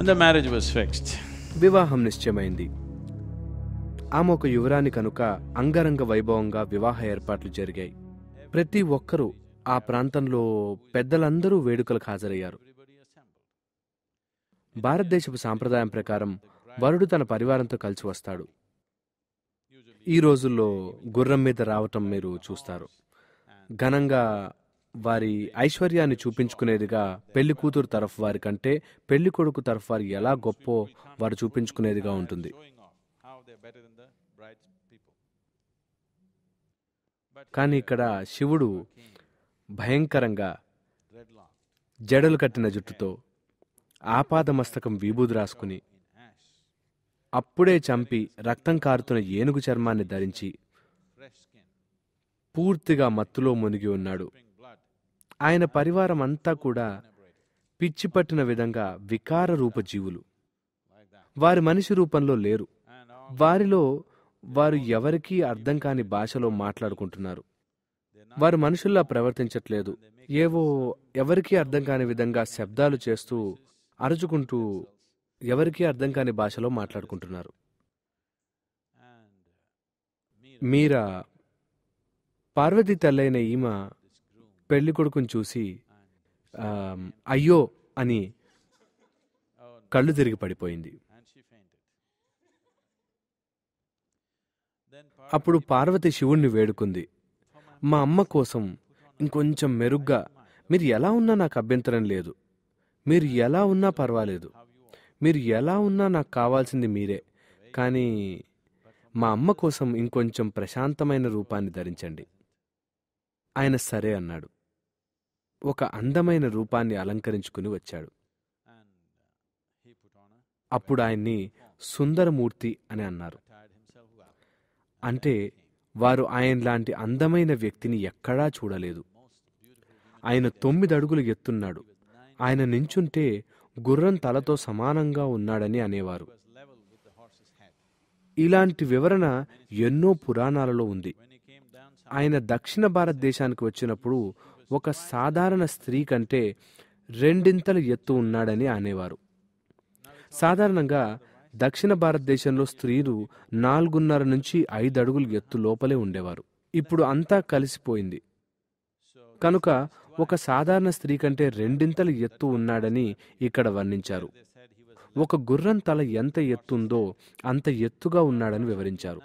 And the marriage was fixed. వివాహం నిశ్చయమైంది ఆమె ఒక యువరాని కనుక అంగరంగ వైభవంగా వివాహ ఏర్పాట్లు జరిగాయి ప్రతి ఒక్కరూ ఆ ప్రాంతంలో పెద్దలందరూ వేడుకలకు హాజరయ్యారు భారతదేశపు సాంప్రదాయం ప్రకారం వరుడు తన పరివారంతో కలిసి వస్తాడు ఈ రోజుల్లో గుర్రం మీద రావటం మీరు చూస్తారు ఘనంగా వారి ఐశ్వర్యాన్ని చూపించుకునేదిగా పెళ్లి కూతురు తరఫు వారి కంటే పెళ్లి కొడుకు తరఫు వారు ఎలా గొప్పో వారు చూపించుకునేదిగా ఉంటుంది కానీ ఇక్కడ శివుడు భయంకరంగా జడలు కట్టిన జుట్టుతో ఆపాదమస్తకం విభూది రాసుకుని అప్పుడే చంపి రక్తం కారుతున్న ఏనుగు చర్మాన్ని ధరించి పూర్తిగా మత్తులో మునిగి ఉన్నాడు ఆయన పరివారం అంతా కూడా పిచ్చి పట్టిన విధంగా వికార రూప జీవులు వారి మనిషి రూపంలో లేరు వారిలో వారు ఎవరికీ అర్థం కాని భాషలో మాట్లాడుకుంటున్నారు వారు మనుషుల్లా ప్రవర్తించట్లేదు ఏవో ఎవరికీ అర్థం కాని విధంగా శబ్దాలు చేస్తూ అరుచుకుంటూ ఎవరికీ అర్థం కాని భాషలో మాట్లాడుకుంటున్నారు మీరా పార్వతి తల్లైన ఈమె పెళ్లి కొడుకుని చూసి అయ్యో అని కళ్ళు తిరిగి పడిపోయింది అప్పుడు పార్వతి శివుణ్ణి వేడుకుంది మా అమ్మ కోసం ఇంకొంచెం మెరుగ్గా మీరు ఎలా ఉన్నా నాకు అభ్యంతరం లేదు మీరు ఎలా ఉన్నా పర్వాలేదు మీరు ఎలా ఉన్నా నాకు కావాల్సింది మీరే కానీ మా అమ్మ కోసం ఇంకొంచెం ప్రశాంతమైన రూపాన్ని ధరించండి ఆయన సరే అన్నాడు ఒక అందమైన రూపాన్ని అలంకరించుకుని వచ్చాడు అప్పుడు ఆయన్ని సుందరమూర్తి అని అన్నారు అంటే వారు ఆయన లాంటి అందమైన వ్యక్తిని ఎక్కడా చూడలేదు ఆయన తొమ్మిది అడుగులు ఎత్తున్నాడు ఆయన నించుంటే గుర్రం తలతో సమానంగా ఉన్నాడని అనేవారు ఇలాంటి వివరణ ఎన్నో పురాణాలలో ఉంది ఆయన దక్షిణ భారతదేశానికి వచ్చినప్పుడు ఒక సాధారణ స్త్రీ కంటే రెండింతలు ఎత్తు ఉన్నాడని అనేవారు సాధారణంగా దక్షిణ భారతదేశంలో స్త్రీలు నాలుగున్నర నుంచి ఐదు అడుగులు ఎత్తు లోపలే ఉండేవారు ఇప్పుడు అంతా కలిసిపోయింది కనుక ఒక సాధారణ స్త్రీ కంటే రెండింతలు ఎత్తు ఉన్నాడని ఇక్కడ వర్ణించారు ఒక గుర్రం తల ఎంత ఎత్తుందో అంత ఎత్తుగా ఉన్నాడని వివరించారు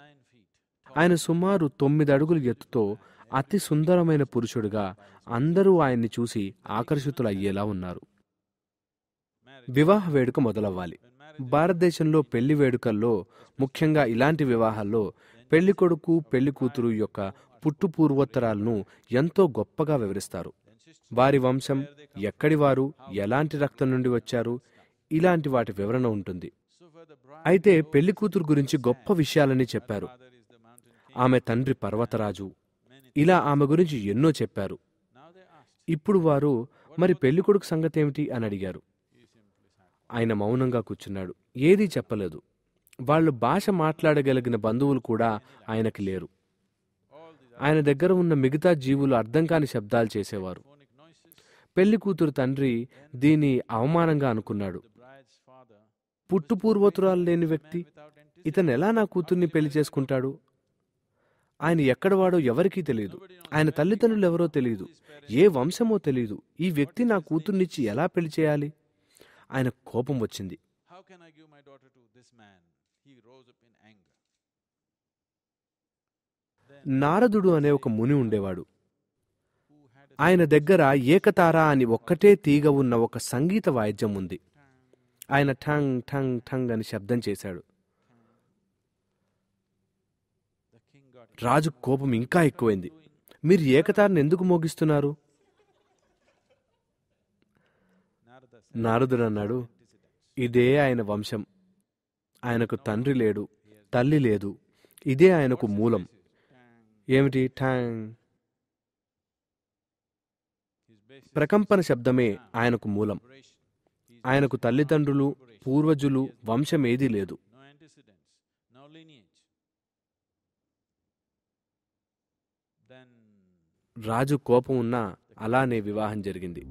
ఆయన సుమారు తొమ్మిది అడుగులు ఎత్తుతో అతి సుందరమైన పురుషుడుగా అందరూ ఆయన్ని చూసి ఆకర్షితులయ్యేలా ఉన్నారు వివాహ వేడుక మొదలవ్వాలి భారతదేశంలో పెళ్లి వేడుకల్లో ముఖ్యంగా ఇలాంటి వివాహాల్లో పెళ్లి కొడుకు పెళ్లి కూతురు యొక్క పుట్టు పూర్వోత్తరాలను ఎంతో గొప్పగా వివరిస్తారు వారి వంశం ఎక్కడి వారు ఎలాంటి రక్తం నుండి వచ్చారు ఇలాంటి వాటి వివరణ ఉంటుంది అయితే పెళ్లి కూతురు గురించి గొప్ప విషయాలని చెప్పారు ఆమె తండ్రి పర్వతరాజు ఇలా ఆమె గురించి ఎన్నో చెప్పారు ఇప్పుడు వారు మరి పెళ్ళికొడుకు ఏమిటి అని అడిగారు ఆయన మౌనంగా కూర్చున్నాడు ఏదీ చెప్పలేదు వాళ్ళు భాష మాట్లాడగలిగిన బంధువులు కూడా ఆయనకి లేరు ఆయన దగ్గర ఉన్న మిగతా జీవులు అర్థం కాని శబ్దాలు చేసేవారు పెళ్లి కూతురు తండ్రి దీని అవమానంగా అనుకున్నాడు పుట్టు లేని వ్యక్తి ఇతను ఎలా నా కూతుర్ని పెళ్లి చేసుకుంటాడు ఆయన ఎక్కడవాడో ఎవరికీ తెలియదు ఆయన తల్లిదండ్రులు ఎవరో తెలియదు ఏ వంశమో తెలియదు ఈ వ్యక్తి నా కూతుర్నిచ్చి ఎలా పెళ్లి చేయాలి ఆయన కోపం వచ్చింది నారదుడు అనే ఒక ముని ఉండేవాడు ఆయన దగ్గర ఏకతార అని ఒక్కటే తీగ ఉన్న ఒక సంగీత వాయిద్యం ఉంది ఆయన ఠంగ్ ఠంగ్ ఠంగ్ అని శబ్దం చేశాడు రాజు కోపం ఇంకా ఎక్కువైంది మీరు ఏకతారని ఎందుకు మోగిస్తున్నారు నారదుడు అన్నాడు ఇదే ఆయన వంశం ఆయనకు తండ్రి లేడు తల్లి లేదు ఇదే ఆయనకు మూలం ఏమిటి ఠాంగ్ ప్రకంపన శబ్దమే ఆయనకు మూలం ఆయనకు తల్లిదండ్రులు పూర్వజులు వంశం ఏదీ లేదు రాజు కోపం ఉన్నా అలానే వివాహం జరిగింది